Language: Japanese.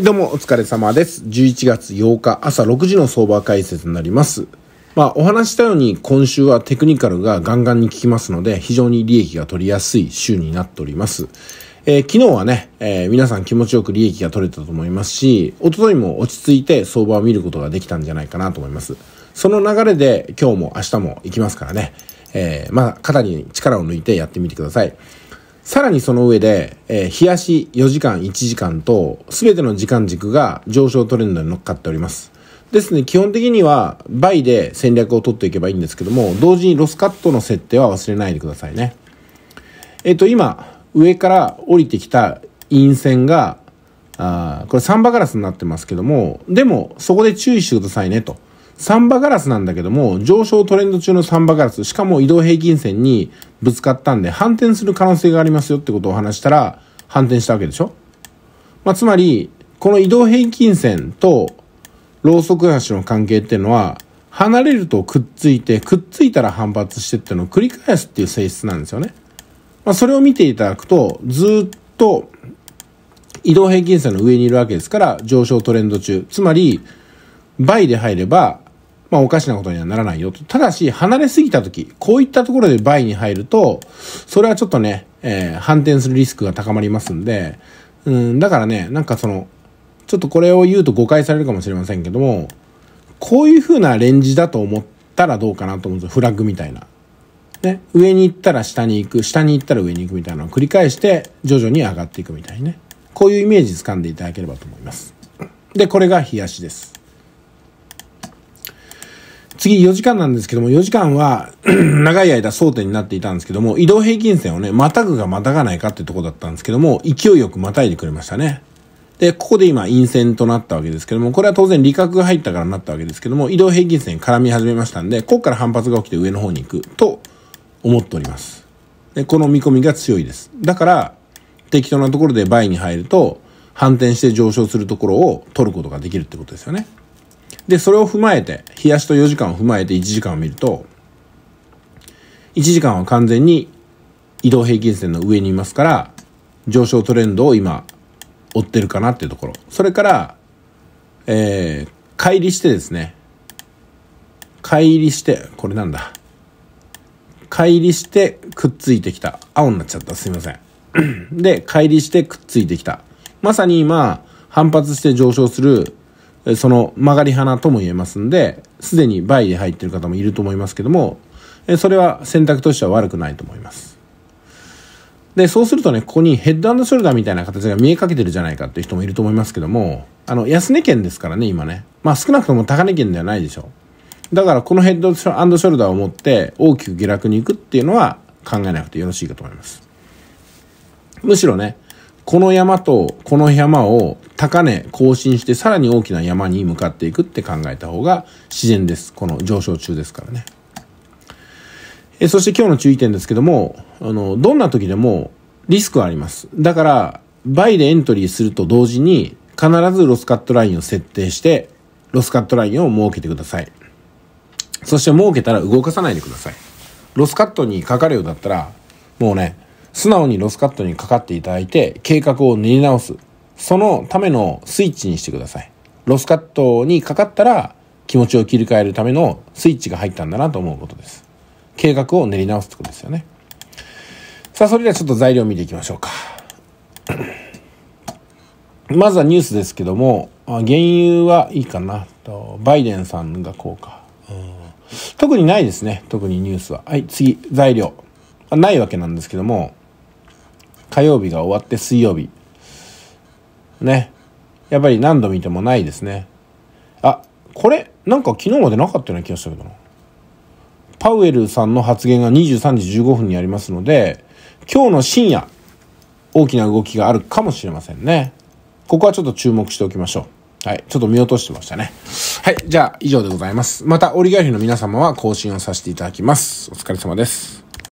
どうもお疲れ様です。11月8日朝6時の相場解説になります。まあお話したように今週はテクニカルがガンガンに効きますので非常に利益が取りやすい週になっております。えー、昨日はね、えー、皆さん気持ちよく利益が取れたと思いますし、おとといも落ち着いて相場を見ることができたんじゃないかなと思います。その流れで今日も明日も行きますからね、えー、まあ肩に力を抜いてやってみてください。さらにその上で、えー、冷やし4時間1時間と、すべての時間軸が上昇トレンドに乗っかっております。ですね、基本的には、倍で戦略を取っていけばいいんですけども、同時にロスカットの設定は忘れないでくださいね。えっ、ー、と、今、上から降りてきた陰線が、あこれサンバガラスになってますけども、でも、そこで注意してくださいねと。サンバガラスなんだけども、上昇トレンド中のサンバガラス、しかも移動平均線にぶつかったんで、反転する可能性がありますよってことを話したら、反転したわけでしょまあ、つまり、この移動平均線と、ローソク足の関係っていうのは、離れるとくっついて、くっついたら反発してっていうのを繰り返すっていう性質なんですよね。まあ、それを見ていただくと、ずっと移動平均線の上にいるわけですから、上昇トレンド中。つまり、倍で入れば、まあおかしなことにはならないよと。ただし、離れすぎた時、こういったところで倍に入ると、それはちょっとね、えー、反転するリスクが高まりますんで、うん、だからね、なんかその、ちょっとこれを言うと誤解されるかもしれませんけども、こういう風なレンジだと思ったらどうかなと思うんですよ。フラッグみたいな。ね、上に行ったら下に行く、下に行ったら上に行くみたいなのを繰り返して、徐々に上がっていくみたいね。こういうイメージ掴んでいただければと思います。で、これが冷やしです。次4時間なんですけども、4時間は 長い間争点になっていたんですけども、移動平均線をね、またぐがまたがないかってとこだったんですけども、勢いよくまたいでくれましたね。で、ここで今陰線となったわけですけども、これは当然利確が入ったからなったわけですけども、移動平均線絡み始めましたんで、ここから反発が起きて上の方に行くと思っております。で、この見込みが強いです。だから、適当なところで倍に入ると、反転して上昇するところを取ることができるってことですよね。で、それを踏まえて、冷やしと4時間を踏まえて1時間を見ると、1時間は完全に移動平均線の上にいますから、上昇トレンドを今、追ってるかなっていうところ。それから、えー、乖離してですね、乖離して、これなんだ。乖離してくっついてきた。青になっちゃった。すいません。で、乖離してくっついてきた。まさに今、反発して上昇するその曲がり花とも言えますんで、すでに倍で入ってる方もいると思いますけども、それは選択としては悪くないと思います。で、そうするとね、ここにヘッドショルダーみたいな形が見えかけてるじゃないかっていう人もいると思いますけども、あの、安値県ですからね、今ね。まあ少なくとも高値県ではないでしょう。だからこのヘッドショルダーを持って大きく下落に行くっていうのは考えなくてよろしいかと思います。むしろね、この山とこの山を高値更新してさらに大きな山に向かっていくって考えた方が自然です。この上昇中ですからね。えそして今日の注意点ですけども、あの、どんな時でもリスクはあります。だから、倍でエントリーすると同時に必ずロスカットラインを設定して、ロスカットラインを設けてください。そして設けたら動かさないでください。ロスカットにかかるようだったら、もうね、素直にロスカットにかかっていただいて、計画を練り直す。そのためのスイッチにしてください。ロスカットにかかったら気持ちを切り替えるためのスイッチが入ったんだなと思うことです。計画を練り直すってことですよね。さあ、それではちょっと材料を見ていきましょうか。まずはニュースですけども、原油はいいかなと。バイデンさんがこうか。特にないですね。特にニュースは。はい、次、材料。ないわけなんですけども、火曜日が終わって水曜日。ね。やっぱり何度見てもないですね。あ、これ、なんか昨日までなかったような気がしたけどな。パウエルさんの発言が23時15分にありますので、今日の深夜、大きな動きがあるかもしれませんね。ここはちょっと注目しておきましょう。はい。ちょっと見落としてましたね。はい。じゃあ、以上でございます。また、折り返しの皆様は更新をさせていただきます。お疲れ様です。